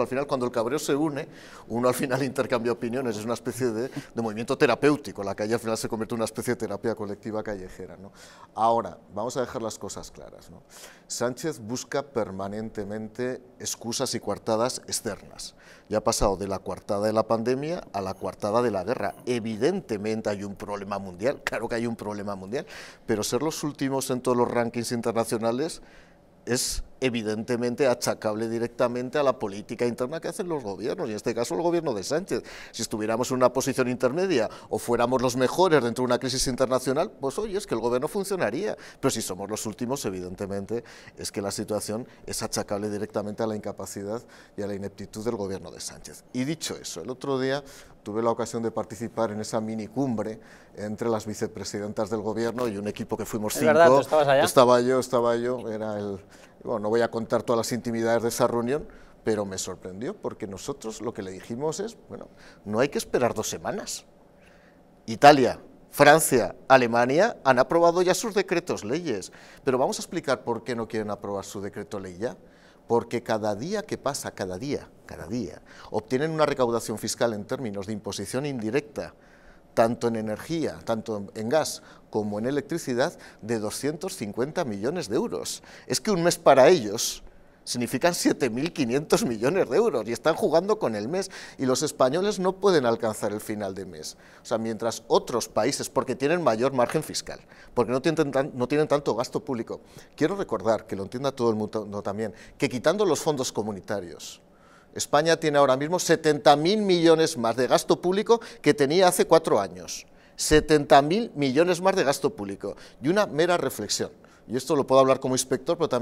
al final, cuando el cabreo se une, uno al final intercambia opiniones, es una especie de, movimiento terapéutico, la calle al final se convierte en una especie de terapia colectiva callejera. Ahora, vamos a dejar las cosas claras. Sánchez busca permanentemente excusas y cuartadas externas. Ya ha pasado de la coartada de la pandemia a la coartada de la guerra. Evidentemente hay un problema mundial, claro que hay un problema mundial, pero ser los últimos en todos los rankings internacionales es evidentemente achacable directamente a la política interna que hacen los gobiernos, y en este caso el gobierno de Sánchez. Si estuviéramos en una posición intermedia o fuéramos los mejores dentro de una crisis internacional, pues oye, es que el gobierno funcionaría. Pero si somos los últimos, evidentemente, es que la situación es achacable directamente a la incapacidad y a la ineptitud del gobierno de Sánchez. Y dicho eso, el otro día tuve la ocasión de participar en esa minicumbre entre las vicepresidentas del gobierno y un equipo que fuimos cinco. Estaba yo, estaba yo, era el bueno, no voy a contar todas las intimidades de esa reunión, pero me sorprendió porque nosotros lo que le dijimos es, bueno, no hay que esperar dos semanas. Italia, Francia, Alemania han aprobado ya sus decretos leyes, pero vamos a explicar por qué no quieren aprobar su decreto ley ya. Porque cada día que pasa, cada día, cada día, obtienen una recaudación fiscal en términos de imposición indirecta tanto en energía, tanto en gas como en electricidad, de 250 millones de euros. Es que un mes para ellos significan 7.500 millones de euros y están jugando con el mes y los españoles no pueden alcanzar el final de mes. O sea, mientras otros países, porque tienen mayor margen fiscal, porque no tienen, no tienen tanto gasto público, quiero recordar, que lo entienda todo el mundo también, que quitando los fondos comunitarios, España tiene ahora mismo 70.000 millones más de gasto público que tenía hace cuatro años. 70.000 millones más de gasto público. Y una mera reflexión. Y esto lo puedo hablar como inspector, pero también...